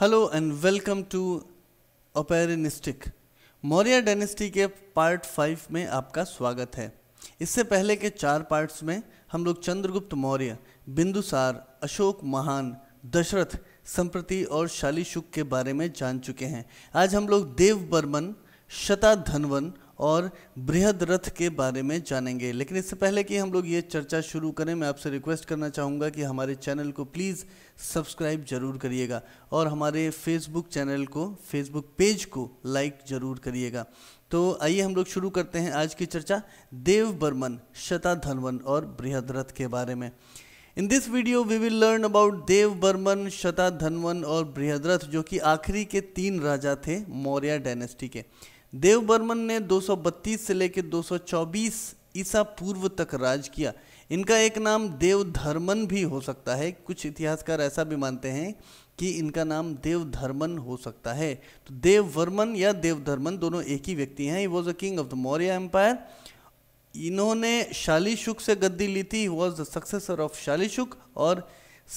hello and welcome to ओपेरिनिस्टिक Maurya dynasty के part five में आपका स्वागत है इससे पहले के चार पार्ट्स में हम लोग चंद्रगुप्त मौर्य बिंदुसार अशोक महान दशरथ संप्रति और शालीशुक के बारे में जान चुके हैं आज हम लोग देव बर्मन शताधनवन और बृहद रथ के बारे में जानेंगे लेकिन इससे पहले कि हम लोग ये चर्चा शुरू करें मैं आपसे रिक्वेस्ट करना चाहूँगा कि हमारे चैनल को प्लीज़ सब्सक्राइब ज़रूर करिएगा और हमारे फेसबुक चैनल को फेसबुक पेज को लाइक ज़रूर करिएगा तो आइए हम लोग शुरू करते हैं आज की चर्चा देव बर्मन शताधनवन और बृहद रथ के बारे में in this video we will learn about Dev Barman Shatadhanvan और बृहद रथ जो कि आखिरी के तीन राजा थे मौर्य डायनेस्टी के देवबर्मन ने 232 से लेकर 224 ईसा पूर्व तक राज किया इनका एक नाम देवधर्मन भी हो सकता है कुछ इतिहासकार ऐसा भी मानते हैं कि इनका नाम देवधर्मन हो सकता है तो देववर्मन या देवधर्मन दोनों एक ही व्यक्ति हैं he was a king of the Maurya empire इन्होंने शालीशुक से गद्दी ली थी was the successor of Shalishuka और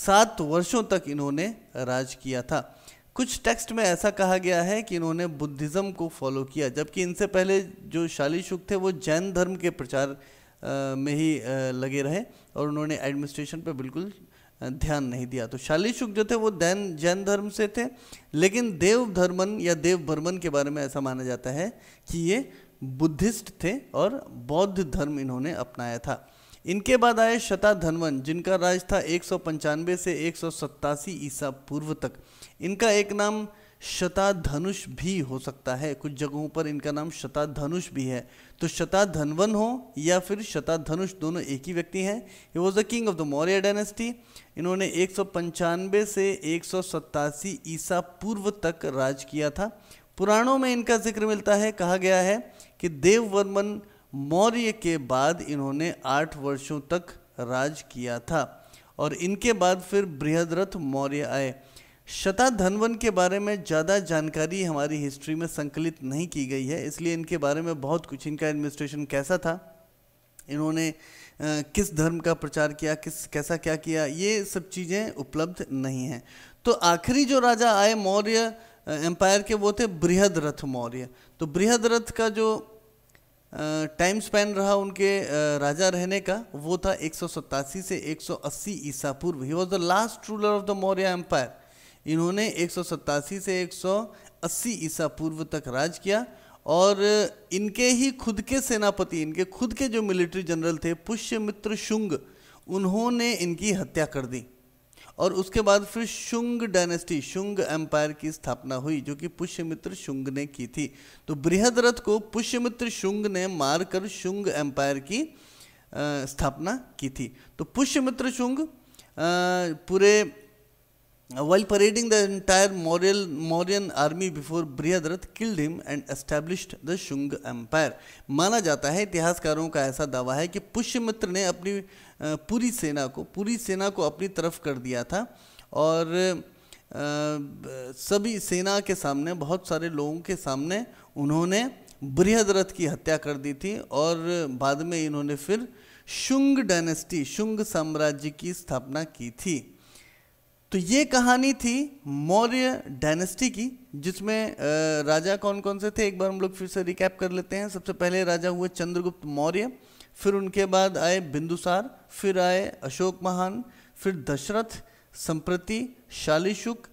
सात वर्षों तक इन्होंने राज किया था कुछ टेक्स्ट में ऐसा कहा गया है कि इन्होंने बुद्धिज़्म को फॉलो किया जबकि इनसे पहले जो शाली शुक थे वो जैन धर्म के प्रचार में ही लगे रहे और उन्होंने एडमिनिस्ट्रेशन पर बिल्कुल ध्यान नहीं दिया तो शाली शुक जो थे वो दैन जैन धर्म से थे लेकिन देव धर्मन या देव भर्मन के बारे में ऐसा माना जाता है कि ये बुद्धिस्ट थे और बौद्ध धर्म इन्होंने अपनाया था इनके बाद आए शताधनवन जिनका राज था एक से एक ईसा पूर्व तक इनका एक नाम शताधनुष भी हो सकता है कुछ जगहों पर इनका नाम शताधनुष भी है तो शताधनवन हो या फिर शताधनुष दोनों एक ही व्यक्ति हैं he was the king of the Maurya dynasty इन्होंने एक से एक ईसा पूर्व तक राज किया था पुराणों में इनका जिक्र मिलता है कहा गया है कि देववर्मन मौर्य के बाद इन्होंने आठ वर्षों तक राज किया था और इनके बाद फिर बृहदरथ मौर्य आए शता धनवन के बारे में ज़्यादा जानकारी हमारी हिस्ट्री में संकलित नहीं की गई है इसलिए इनके बारे में बहुत कुछ इनका एडमिनिस्ट्रेशन कैसा था इन्होंने किस धर्म का प्रचार किया किस कैसा क्या किया ये सब चीज़ें उपलब्ध नहीं हैं तो आखिरी जो राजा आए मौर्य एम्पायर के वो थे बृहदरथ मौर्य तो बृहदरथ का जो टाइम स्पैन रहा उनके राजा रहने का वो था एक से 180 ईसा पूर्व he was the last ruler of the Maurya empire इन्होंने एक से 180 ईसा पूर्व तक राज किया और इनके ही खुद के सेनापति इनके खुद के जो मिलिट्री जनरल थे पुष्यमित्र शुंग उन्होंने इनकी हत्या कर दी और उसके बाद फिर शुंग डायनेस्टी शुंग एम्पायर की स्थापना हुई जो कि पुष्यमित्र शुंग ने की थी तो बृहदरथ को पुष्यमित्र शुंग ने मारकर शुंग एम्पायर की आ, स्थापना की थी तो पुष्यमित्र शुंग पूरे while parading the entire Mauryan, Mauryan army before Brihadrath killed him and established the Shunga empire माना जाता है इतिहासकारों का ऐसा दावा है कि पुष्यमित्र ने अपनी पूरी सेना को पूरी सेना को अपनी तरफ कर दिया था और सभी सेना के सामने बहुत सारे लोगों के सामने उन्होंने बृहदरथ की हत्या कर दी थी और बाद में इन्होंने फिर शुंग डायनेस्टी शुंग साम्राज्य की स्थापना की थी तो ये कहानी थी मौर्य डायनेस्टी की जिसमें राजा कौन कौन से थे एक बार हम लोग फिर से रिकैप कर लेते हैं सबसे पहले राजा हुए चंद्रगुप्त मौर्य फिर उनके बाद आए बिंदुसार फिर आए अशोक महान फिर दशरथ संप्रति शालिशुक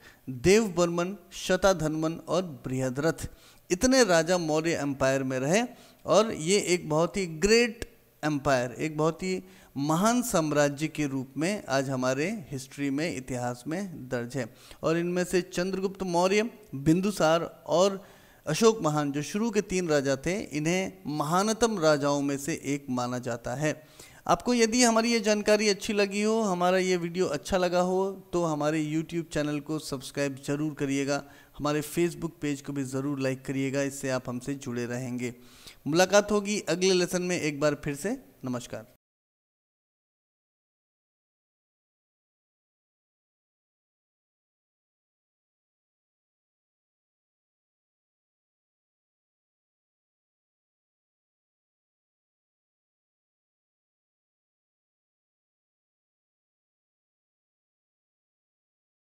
देवबर्मन शताधनमन और बृहदरथ इतने राजा मौर्य एम्पायर में रहे और ये एक बहुत ही ग्रेट एम्पायर एक बहुत ही महान साम्राज्य के रूप में आज हमारे हिस्ट्री में इतिहास में दर्ज है और इनमें से चंद्रगुप्त मौर्य बिंदुसार और अशोक महान जो शुरू के तीन राजा थे इन्हें महानतम राजाओं में से एक माना जाता है आपको यदि हमारी ये जानकारी अच्छी लगी हो हमारा ये वीडियो अच्छा लगा हो तो हमारे यूट्यूब चैनल को सब्सक्राइब ज़रूर करिएगा हमारे फेसबुक पेज को भी ज़रूर लाइक करिएगा इससे आप हमसे जुड़े रहेंगे मुलाकात होगी अगले लेसन में एक बार फिर से नमस्कार